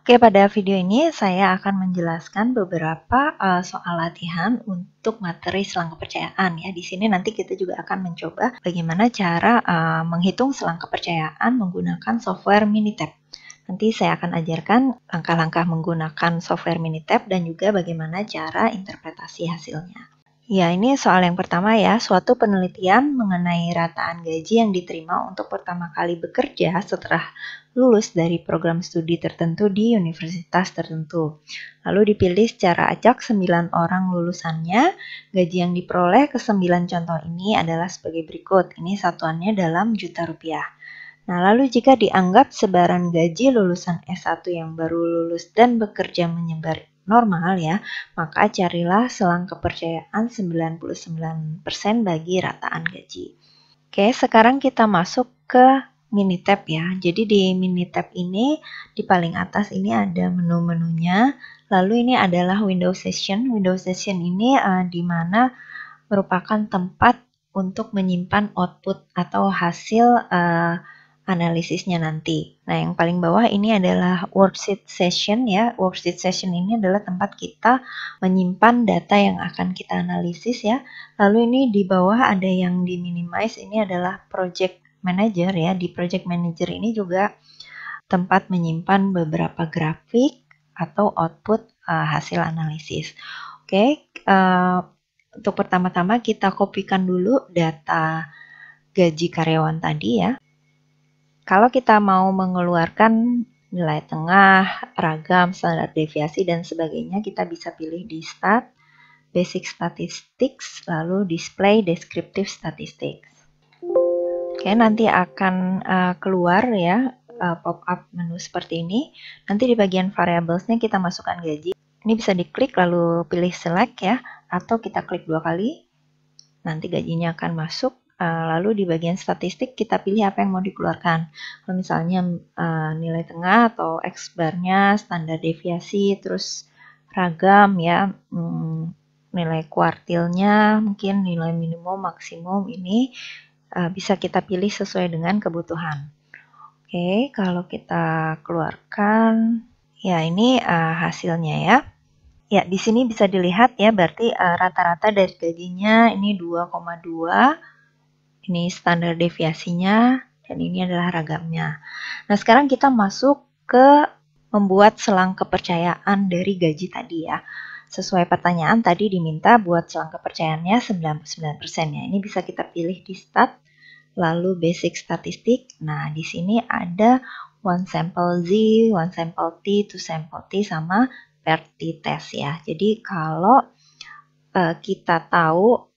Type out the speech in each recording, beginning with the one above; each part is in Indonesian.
Oke, pada video ini saya akan menjelaskan beberapa uh, soal latihan untuk materi selang kepercayaan ya. Di sini nanti kita juga akan mencoba bagaimana cara uh, menghitung selang kepercayaan menggunakan software Minitab. Nanti saya akan ajarkan langkah-langkah menggunakan software Minitab dan juga bagaimana cara interpretasi hasilnya. Ya, ini soal yang pertama ya. Suatu penelitian mengenai rataan gaji yang diterima untuk pertama kali bekerja setelah lulus dari program studi tertentu di universitas tertentu. Lalu dipilih secara acak 9 orang lulusannya. Gaji yang diperoleh ke 9 contoh ini adalah sebagai berikut. Ini satuannya dalam juta rupiah. Nah, lalu jika dianggap sebaran gaji lulusan S1 yang baru lulus dan bekerja menyebar normal ya, maka carilah selang kepercayaan 99% bagi rataan gaji. Oke, sekarang kita masuk ke mini tab ya. Jadi di mini tab ini di paling atas ini ada menu-menunya. Lalu ini adalah window session. Window session ini uh, di mana merupakan tempat untuk menyimpan output atau hasil uh, analisisnya nanti. Nah, yang paling bawah ini adalah worksheet session ya. Worksheet session ini adalah tempat kita menyimpan data yang akan kita analisis ya. Lalu ini di bawah ada yang di ini adalah project manager ya. Di project manager ini juga tempat menyimpan beberapa grafik atau output uh, hasil analisis. Oke, okay, uh, eh, untuk pertama-tama kita kopikan dulu data gaji karyawan tadi ya. Kalau kita mau mengeluarkan nilai tengah, ragam, standar deviasi, dan sebagainya, kita bisa pilih di Start Basic Statistics, lalu Display Descriptive Statistics. Oke, nanti akan uh, keluar ya uh, pop-up menu seperti ini. Nanti di bagian variablesnya kita masukkan gaji. Ini bisa diklik lalu pilih select ya, atau kita klik dua kali, nanti gajinya akan masuk. Eh, lalu di bagian statistik kita pilih apa yang mau dikeluarkan. Kalau misalnya eh, nilai tengah atau X bar standar deviasi, terus ragam ya, hmm, nilai kuartilnya, mungkin nilai minimum, maksimum ini eh, bisa kita pilih sesuai dengan kebutuhan. Oke, kalau kita keluarkan, ya ini hasilnya ya. Ya, di sini bisa dilihat ya, berarti rata-rata uh, rata -rata dari gajinya ini 2,2 ini standar deviasinya dan ini adalah ragamnya. Nah, sekarang kita masuk ke membuat selang kepercayaan dari gaji tadi ya. Sesuai pertanyaan tadi diminta buat selang kepercayaannya 99% ya. Ini bisa kita pilih di stat lalu basic statistik. Nah, di sini ada one sample Z, one sample T, two sample T sama per T test ya. Jadi kalau uh, kita tahu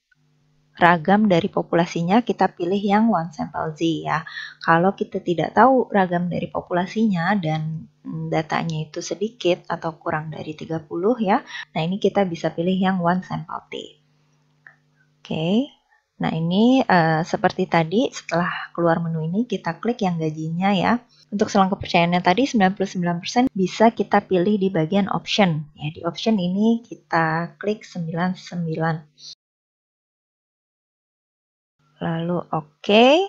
ragam dari populasinya kita pilih yang one sample Z ya. Kalau kita tidak tahu ragam dari populasinya dan mm, datanya itu sedikit atau kurang dari 30 ya, nah ini kita bisa pilih yang one sample T. Oke, okay. nah ini uh, seperti tadi setelah keluar menu ini kita klik yang gajinya ya. Untuk selang kepercayaannya tadi 99% bisa kita pilih di bagian option. Ya, di option ini kita klik 99 lalu oke. Okay.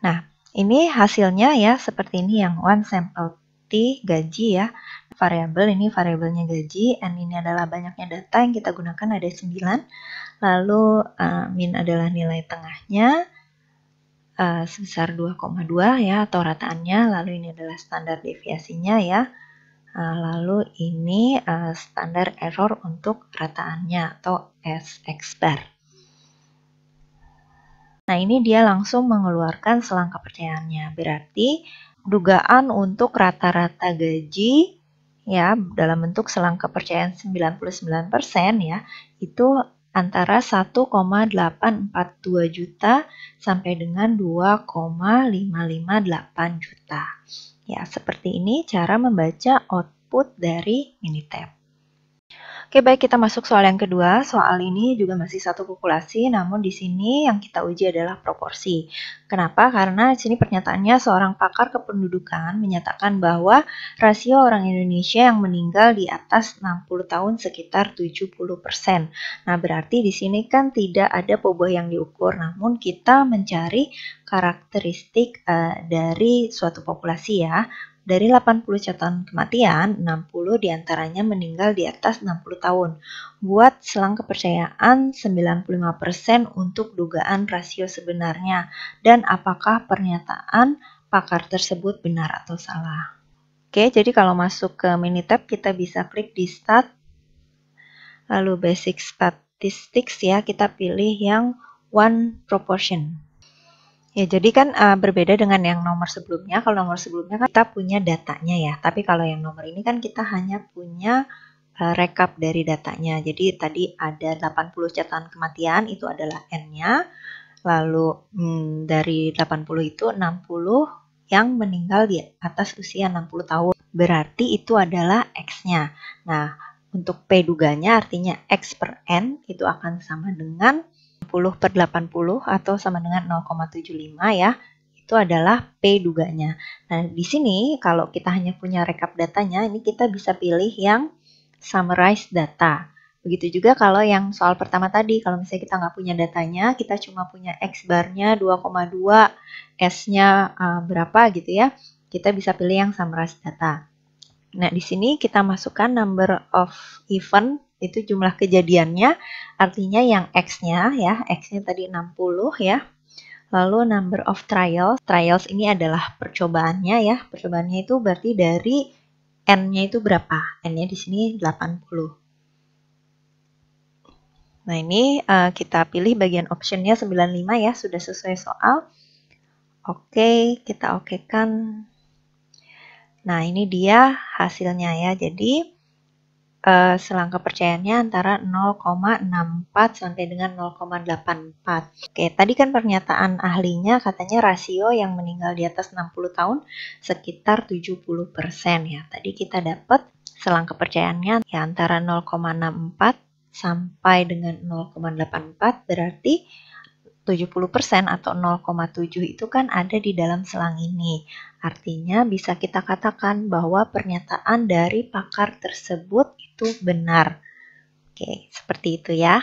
Nah, ini hasilnya ya seperti ini yang one sample T gaji ya. Variabel ini variabelnya gaji, and ini adalah banyaknya data yang kita gunakan ada 9. Lalu uh, min adalah nilai tengahnya uh, sebesar 2,2 ya atau rataannya. Lalu ini adalah standar deviasinya ya. Eh, lalu ini standar error untuk rataannya atau s expert Nah, ini dia langsung mengeluarkan selang kepercayaannya. Berarti dugaan untuk rata-rata gaji ya dalam bentuk selang kepercayaan 99% ya, itu antara 1,842 juta sampai dengan 2,558 juta. Ya, seperti ini cara membaca output dari Minitab. Oke, baik kita masuk soal yang kedua. Soal ini juga masih satu populasi, namun di sini yang kita uji adalah proporsi. Kenapa? Karena di sini pernyataannya seorang pakar kependudukan menyatakan bahwa rasio orang Indonesia yang meninggal di atas 60 tahun sekitar 70%. Nah, berarti di sini kan tidak ada bobot yang diukur, namun kita mencari karakteristik uh, dari suatu populasi ya. Dari 80 catatan kematian, 60 diantaranya meninggal di atas 60 tahun. Buat selang kepercayaan 95% untuk dugaan rasio sebenarnya dan apakah pernyataan pakar tersebut benar atau salah. Oke, jadi kalau masuk ke mini tab kita bisa klik di stat, lalu basic statistics ya, kita pilih yang one proportion. Ya, jadi kan uh, berbeda dengan yang nomor sebelumnya. Kalau nomor sebelumnya kan kita punya datanya ya, tapi kalau yang nomor ini kan kita hanya punya uh, rekap dari datanya. Jadi tadi ada 80 catatan kematian, itu adalah N-nya. Lalu hmm, dari 80 itu 60 yang meninggal di atas usia 60 tahun. Berarti itu adalah X-nya. Nah, untuk P duganya artinya X per N itu akan sama dengan per 80 atau sama dengan 0,75 ya. Itu adalah P duganya. Nah, di sini kalau kita hanya punya rekap datanya, ini kita bisa pilih yang summarize data. Begitu juga kalau yang soal pertama tadi, kalau misalnya kita nggak punya datanya, kita cuma punya X bar-nya 2,2, S-nya uh, berapa gitu ya, kita bisa pilih yang summarize data. Nah, di sini kita masukkan number of event itu jumlah kejadiannya artinya yang X-nya ya X-nya tadi 60 ya lalu number of trials trials ini adalah percobaannya ya percobaannya itu berarti dari N-nya itu berapa N-nya di sini 80 nah ini uh, kita pilih bagian optionnya 95 ya sudah sesuai soal oke kita oke kan Nah, ini dia hasilnya ya. Jadi, uh, eh, selang kepercayaannya antara 0,64 sampai dengan 0,84. Oke, tadi kan pernyataan ahlinya katanya rasio yang meninggal di atas 60 tahun sekitar 70% ya. Tadi kita dapat selang kepercayaannya ya antara 0,64 sampai dengan 0,84 berarti 70% atau 0,7 itu kan ada di dalam selang ini. Artinya bisa kita katakan bahwa pernyataan dari pakar tersebut itu benar. Oke, seperti itu ya.